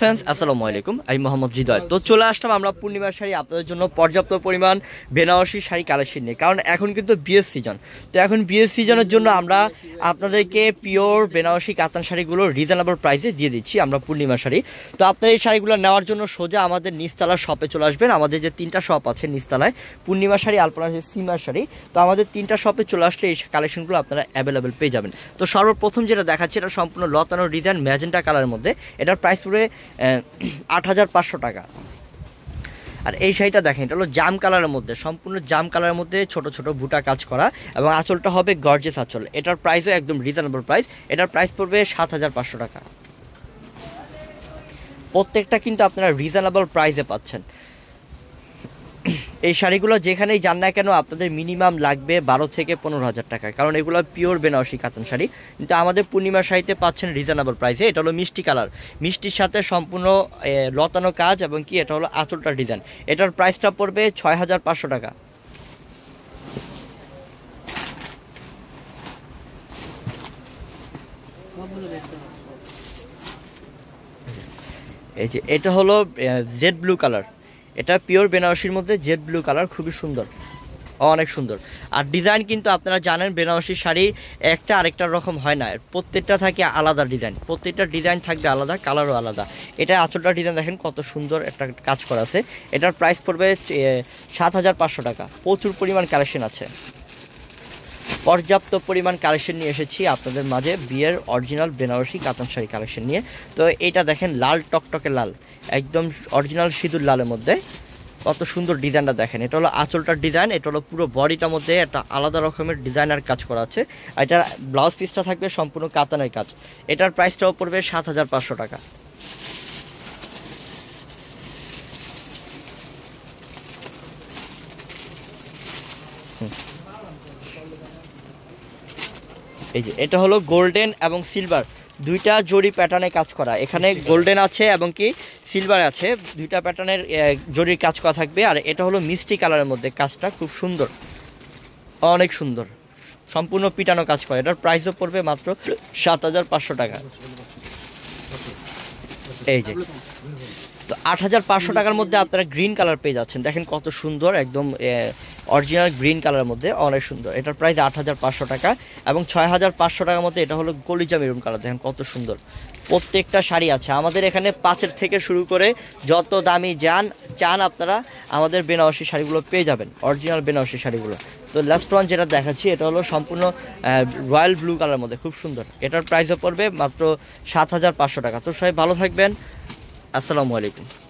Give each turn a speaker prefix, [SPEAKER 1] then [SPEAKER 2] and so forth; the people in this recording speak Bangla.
[SPEAKER 1] ফ্যান্স আসসালামু আলাইকুম আমি মোহাম্মদ হৃদয় তো চলে আসলাম আমরা পূর্ণিমার শাড়ি আপনাদের জন্য পর্যাপ্ত পরিমাণ বেনারসি শাড়ি কালেকশন নিয়ে কারণ এখন কিন্তু বিয়ের সিজন তো এখন বিয়ের সিজনের জন্য আমরা আপনাদেরকে পিওর বেনারসি কাতান শাড়িগুলো রিজনেবল প্রাইসে দিয়ে দিচ্ছি আমরা পূর্ণিমার শাড়ি তো আপনার এই শাড়িগুলো নেওয়ার জন্য সোজা আমাদের নিচতলার শপে চলে আসবেন আমাদের যে তিনটা শপ আছে নিচতলায় পূর্ণিমা শাড়ি আলপনা সিমার শাড়ি তো আমাদের তিনটা শপে চলে আসলে এই কালেকশনগুলো আপনারা অ্যাভেলেবেল পেয়ে যাবেন তো সর্বপ্রথম যেটা দেখাচ্ছি এটা সম্পূর্ণ লতানো ডিজাইন ম্যাজেন্টা কালারের মধ্যে এটার প্রাইস পড়ে আট হাজার পাঁচশো টাকা আর এই শাড়িটা দেখেন এটা হলো জাম কালারের মধ্যে সম্পূর্ণ জাম কালারের মধ্যে ছোট ছোট ভুটা কাজ করা এবং আঁচলটা হবে গর্জেস আঁচল এটার প্রাইসও একদম রিজনেবল প্রাইস এটার প্রাইস পড়বে সাত হাজার পাঁচশো টাকা প্রত্যেকটা কিন্তু আপনারা রিজনেবল প্রাইসে পাচ্ছেন এই শাড়িগুলো যেখানেই যান না কেন আপনাদের মিনিমাম লাগবে বারো থেকে পনেরো হাজার টাকা কারণ এগুলো পিওর বেনারসি কাতান শাড়ি কিন্তু আমাদের পূর্ণিমা শাড়িতে পাচ্ছেন রিজনেবল প্রাইসে এটা হলো মিষ্টি কালার মিষ্টির সাথে সম্পূর্ণ লতানো কাজ এবং কি এটা হলো আঁচলটা ডিজাইন এটার প্রাইসটা পড়বে ছয় হাজার পাঁচশো টাকা এই যে এটা হলো জেড ব্লু কালার এটা পিওর বেনারসির মধ্যে জেড ব্লু কালার খুবই সুন্দর অনেক সুন্দর আর ডিজাইন কিন্তু আপনারা জানেন বেনারসি শাড়ি একটা আরেকটা রকম হয় না প্রত্যেকটা থাকে আলাদা ডিজাইন প্রত্যেকটা ডিজাইন থাকবে আলাদা কালারও আলাদা এটা আচলটা ডিজাইন দেখেন কত সুন্দর একটা কাজ করা আছে এটার প্রাইস পড়বে সাত হাজার পাঁচশো টাকা প্রচুর পরিমাণ কালেকশন আছে পর্যাপ্ত পরিমাণ কালেকশন নিয়ে এসেছি আপনাদের মাঝে বিয়ের অরিজিনাল বেনারসি কাতান শাড়ি কালেকশন নিয়ে তো এটা দেখেন লাল টকটকে লাল একদম অরিজিনাল সিঁদুর লালের মধ্যে কত সুন্দর ডিজাইনটা দেখেন এটা হলো আঁচলটার ডিজাইন এটা হলো পুরো বডিটার মধ্যে একটা আলাদা রকমের ডিজাইনার কাজ করা আছে এটার ব্লাউজ পিসটা থাকবে সম্পূর্ণ কাতানের কাজ এটার প্রাইসটাও পড়বে সাত হাজার পাঁচশো টাকা এই যে এটা হলো গোল্ডেন এবং সিলভার দুইটা জরি প্যাটার্নে কাজ করা এখানে গোল্ডেন আছে এবং কি সিলভার আছে দুইটা প্যাটার্নের জরির কাজ করা থাকবে আর এটা হলো মিষ্টি কালারের মধ্যে কাজটা খুব সুন্দর অনেক সুন্দর সম্পূর্ণ পিটানো কাজ করে এটার প্রাইসও পড়বে মাত্র সাত হাজার পাঁচশো টাকা এই যে তো আট হাজার পাঁচশো টাকার মধ্যে আপনারা গ্রিন কালার পেয়ে যাচ্ছেন দেখেন কত সুন্দর একদম অরিজিনাল গ্রিন কালারের মধ্যে অনেক সুন্দর এটার প্রাইস আট হাজার পাঁচশো টাকা এবং ছয় হাজার পাঁচশো টাকার মধ্যে এটা হলো গলিজা মেরুন কালার দেখেন কত সুন্দর প্রত্যেকটা শাড়ি আছে আমাদের এখানে পাঁচের থেকে শুরু করে যত দামি যান চান আপনারা আমাদের বেনারসি শাড়িগুলো পেয়ে যাবেন অরিজিনাল বেনারসি শাড়িগুলো তো লাস্ট ওয়ান যেটা দেখাচ্ছি এটা হলো সম্পূর্ণ রয়্যাল ব্লু কালারের মধ্যে খুব সুন্দর এটার প্রাইসও পড়বে মাত্র সাত হাজার পাঁচশো টাকা তো সবাই ভালো থাকবেন আসসালামু আলাইকুম